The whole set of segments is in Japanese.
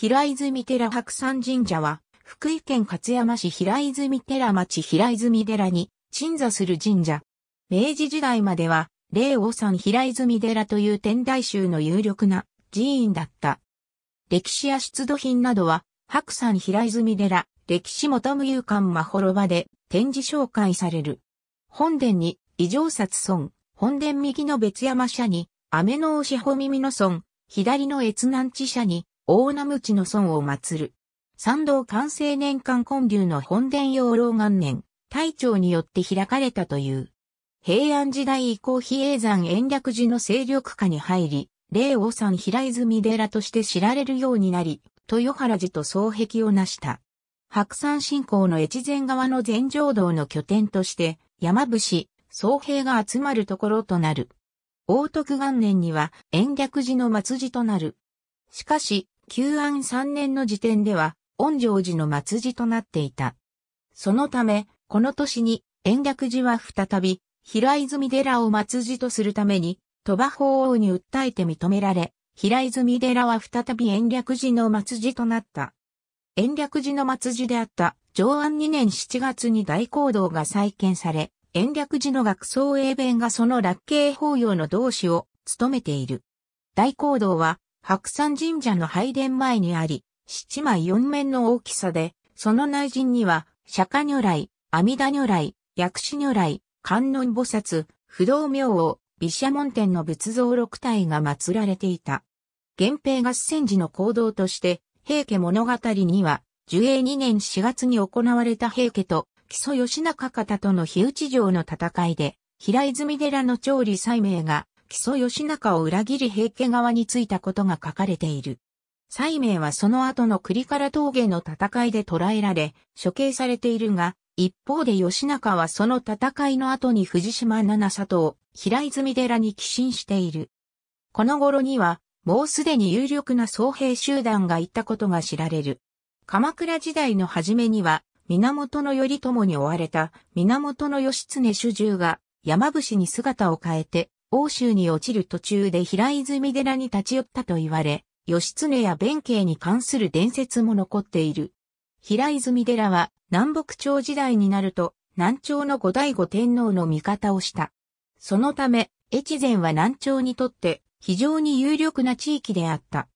平泉寺白山神社は、福井県勝山市平泉寺町平泉寺に鎮座する神社。明治時代までは、霊王山平泉寺という天台宗の有力な寺院だった。歴史や出土品などは、白山平泉寺、歴史元無勇館まほろばで展示紹介される。本殿に、異常殺村、本殿右の別山社に、雨の押し穂耳の村、左の越南地社に、大名口の孫を祀る。参道完成年間建立の本殿養老元年、大長によって開かれたという。平安時代以降比叡山延暦寺の勢力下に入り、霊王山平泉寺として知られるようになり、豊原寺と双壁を成した。白山信仰の越前側の全城道の拠点として、山伏、僧兵が集まるところとなる。大徳元年には延暦寺の末寺となる。しかし、旧安3年の時点では、恩城寺の末寺となっていた。そのため、この年に、延暦寺は再び、平泉寺を末寺とするために、鳥羽法王に訴えて認められ、平泉寺は再び延暦寺の末寺となった。延暦寺の末寺であった、上安2年7月に大行道が再建され、延暦寺の学僧英弁がその落慶法要の同志を務めている。大行道は、白山神社の拝殿前にあり、七枚四面の大きさで、その内陣には、釈迦如来、阿弥陀如来、薬師如来、観音菩薩、不動明王、毘沙門天の仏像六体が祀られていた。源平合戦時の行動として、平家物語には、樹永2年4月に行われた平家と、木曽義仲方との火打ち城の戦いで、平泉寺の調理祭明が、木曽義仲を裏切り平家側についたことが書かれている。西明はその後の栗から峠の戦いで捕らえられ、処刑されているが、一方で義仲はその戦いの後に藤島七里を平泉寺に寄進している。この頃には、もうすでに有力な総兵集団がいたことが知られる。鎌倉時代の初めには、源頼朝に追われた源義経主従が山伏に姿を変えて欧州に落ちる途中で平泉寺に立ち寄ったと言われ、義経や弁慶に関する伝説も残っている。平泉寺は南北朝時代になると南朝の後醍醐天皇の味方をした。そのため、越前は南朝にとって非常に有力な地域であった。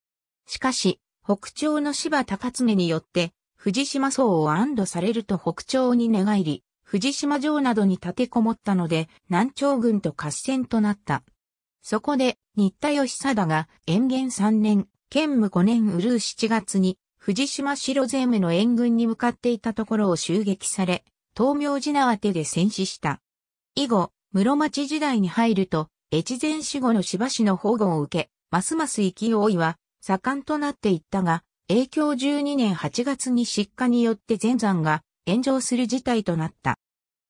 しかし、北朝の芝高常によって、藤島荘を安堵されると北朝に寝返り、藤島城などに立てこもったので、南朝軍と合戦となった。そこで、新田義貞が、延元3年、建武5年うるう7月に、藤島城ゼ務の援軍に向かっていたところを襲撃され、東明寺縄手で戦死した。以後、室町時代に入ると、越前死後の芝市の保護を受け、ますます勢いは盛んとなっていったが、永久12年8月に失火によって全山が炎上する事態となった。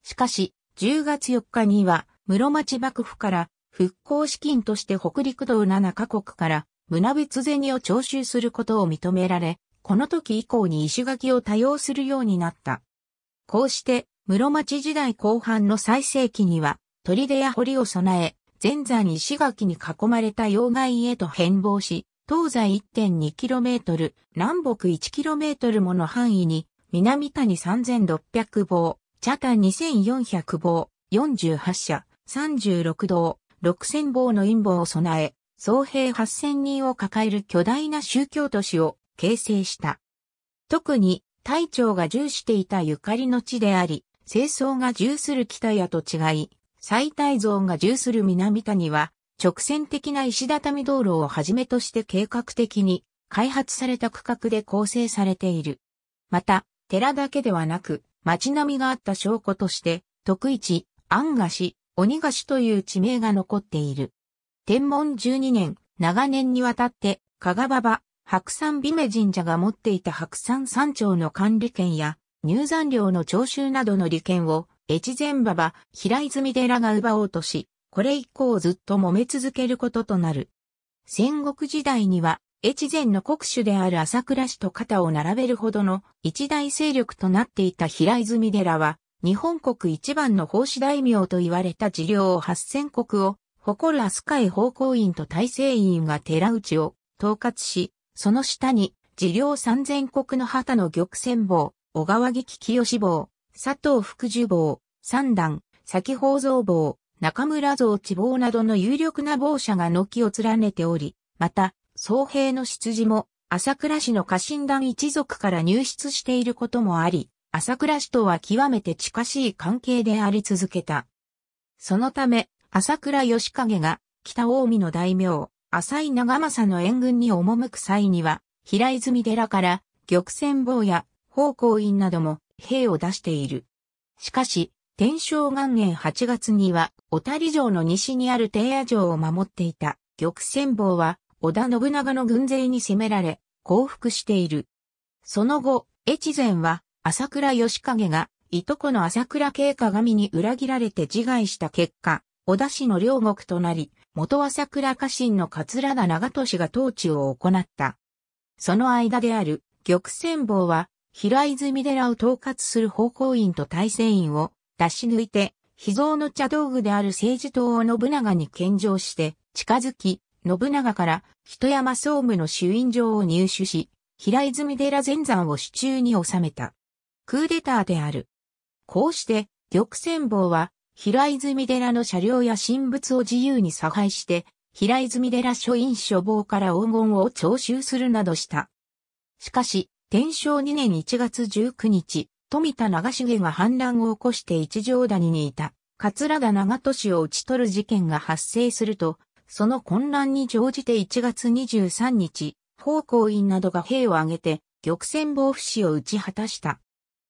しかし、10月4日には、室町幕府から復興資金として北陸道7カ国から胸別銭を徴収することを認められ、この時以降に石垣を多用するようになった。こうして、室町時代後半の最盛期には、砦や堀を備え、座山石垣に囲まれた要害へと変貌し、東西 1.2km、南北 1km もの範囲に南谷3600房、茶谷2400房、48社、36道、6000房の陰謀を備え、総兵8000人を抱える巨大な宗教都市を形成した。特に、隊長が重していたゆかりの地であり、清掃が重する北谷と違い、最大像が重する南谷は、直線的な石畳道路をはじめとして計画的に開発された区画で構成されている。また、寺だけではなく、町並みがあった証拠として、徳市、安菓子、鬼菓子という地名が残っている。天文12年、長年にわたって、加賀馬場、白山美女神社が持っていた白山山頂の管理権や、入山料の徴収などの利権を、越前馬場、平泉寺が奪おうとし、これ以降ずっと揉め続けることとなる。戦国時代には、越前の国主である朝倉氏と肩を並べるほどの一大勢力となっていた平泉寺は、日本国一番の奉仕大名と言われた寺領を八千国を誇る飛鳥会奉公院と大成院が寺内を統括し、その下に寺領三千国の旗の玉仙坊、小川劇清志坊、佐藤福寿坊、三段、先宝蔵坊、中村蔵地坊などの有力な坊者が軒を連ねており、また、僧兵の出自も、朝倉氏の家臣団一族から入室していることもあり、朝倉氏とは極めて近しい関係であり続けた。そのため、朝倉義景が北近江の大名、浅井長政の援軍に赴く際には、平泉寺から玉泉坊や奉公院なども兵を出している。しかし、天正元年8月には、小谷城の西にある低野城を守っていた玉泉坊は織田信長の軍勢に攻められ、降伏している。その後、越前は、朝倉義景が、いとこの朝倉慶鏡に裏切られて自害した結果、織田氏の領国となり、元朝倉家臣の桂田長利が統治を行った。その間である、玉泉坊は、平泉寺を統括する奉公院と大戦院を出し抜いて、秘蔵の茶道具である政治党を信長に献上して、近づき、信長から人山総務の主印状を入手し、平泉寺前山を手中に収めた。クーデターである。こうして、玉泉坊は、平泉寺の車両や神仏を自由に差配して、平泉寺書院書房から黄金を徴収するなどした。しかし、天正2年1月19日、富田長重が反乱を起こして一条谷にいた、桂田長利を討ち取る事件が発生すると、その混乱に乗じて1月23日、奉公院などが兵を挙げて、玉泉防府市を打ち果たした。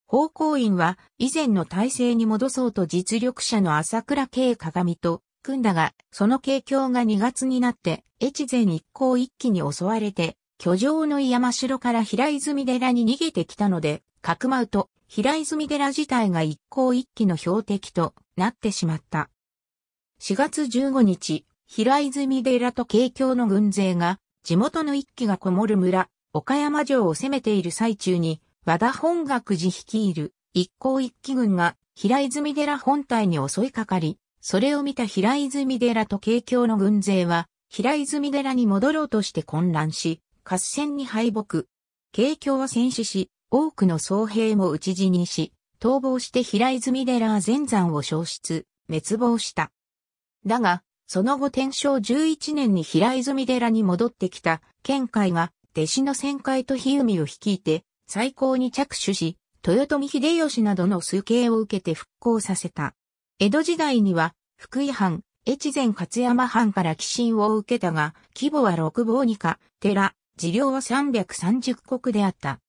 奉公院は以前の体制に戻そうと実力者の朝倉慶鏡と組んだが、その景況が2月になって、越前一行一気に襲われて、居城の山城から平泉寺に逃げてきたので、かくまうと平泉寺自体が一向一揆の標的となってしまった。4月15日、平泉寺と景況の軍勢が、地元の一揆がこもる村、岡山城を攻めている最中に、和田本学寺率いる一向一揆軍が平泉寺本体に襲いかかり、それを見た平泉寺と景況の軍勢は、平泉寺に戻ろうとして混乱し、合戦に敗北。景況は戦死し、多くの僧兵も討ち死にし、逃亡して平泉寺全山を消失、滅亡した。だが、その後天正11年に平泉寺に戻ってきた、県会が、弟子の旋回と日海を率いて、最高に着手し、豊臣秀吉などの推計を受けて復興させた。江戸時代には、福井藩、越前勝山藩から寄進を受けたが、規模は六房二か、寺、寺領は330国であった。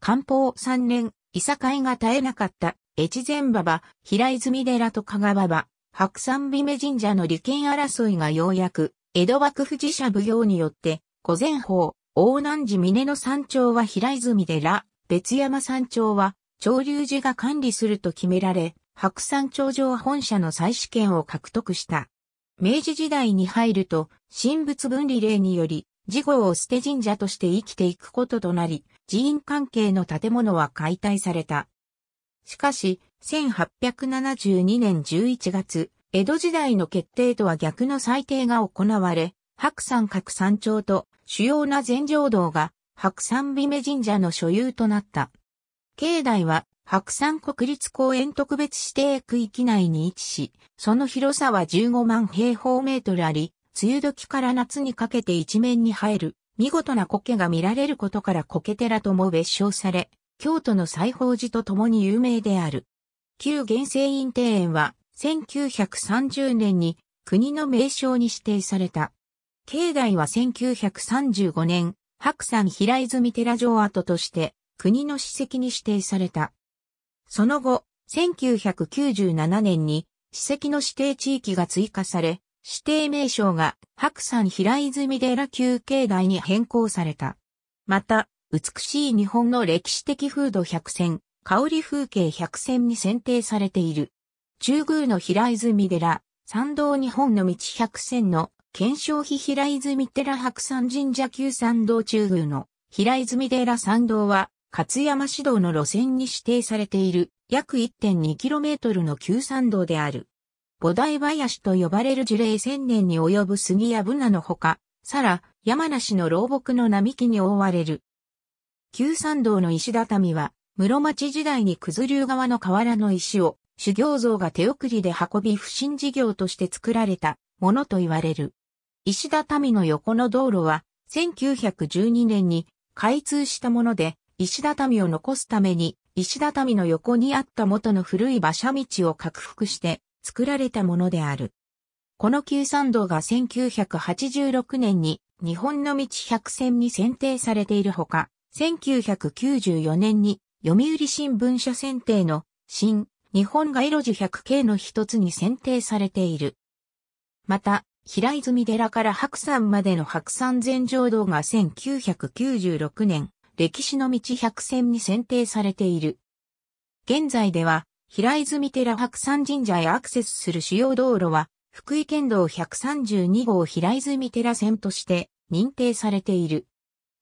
漢方三年、いさかいが絶えなかった、越前馬場、平泉寺と加賀馬場、白山美女神社の利権争いがようやく、江戸幕府寺社奉行によって、御前方、大南寺峰の山頂は平泉寺、別山山頂は、長流寺が管理すると決められ、白山頂上本社の再試験を獲得した。明治時代に入ると、神仏分離令により、事後を捨て神社として生きていくこととなり、寺院関係の建物は解体された。しかし、1872年11月、江戸時代の決定とは逆の裁定が行われ、白山各山頂と主要な禅浄道が白山美女神社の所有となった。境内は白山国立公園特別指定区域内に位置し、その広さは15万平方メートルあり、梅雨時から夏にかけて一面に生える見事な苔が見られることから苔寺とも別称され、京都の西宝寺と共に有名である。旧原生院庭園は1930年に国の名称に指定された。境内は1935年、白山平泉寺城跡として国の史跡に指定された。その後、1997年に史跡の指定地域が追加され、指定名称が白山平泉寺旧境内に変更された。また、美しい日本の歴史的風土百選、香り風景百選に選定されている。中宮の平泉寺、参道日本の道百選の、検証碑平泉寺白山神社旧参道中宮の平泉寺参道は、勝山市道の路線に指定されている約 1.2km の旧参道である。菩提林と呼ばれる樹齢千年に及ぶ杉やブナのほか、さら、山梨の老木の並木に覆われる。旧参道の石畳は、室町時代に九頭竜側の河原の石を修行像が手送りで運び不審事業として作られたものと言われる。石畳の横の道路は1912年に開通したもので石畳を残すために石畳の横にあった元の古い馬車道を拡幅して作られたものである。この旧参道が1986年に日本の道百選に選定されているほか、1994年に読売新聞社選定の新日本街路樹1 0 0系の一つに選定されている。また、平泉寺から白山までの白山全城道が1996年、歴史の道100選に選定されている。現在では、平泉寺白山神社へアクセスする主要道路は、福井県道132号平泉寺線として認定されている。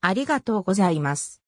ありがとうございます。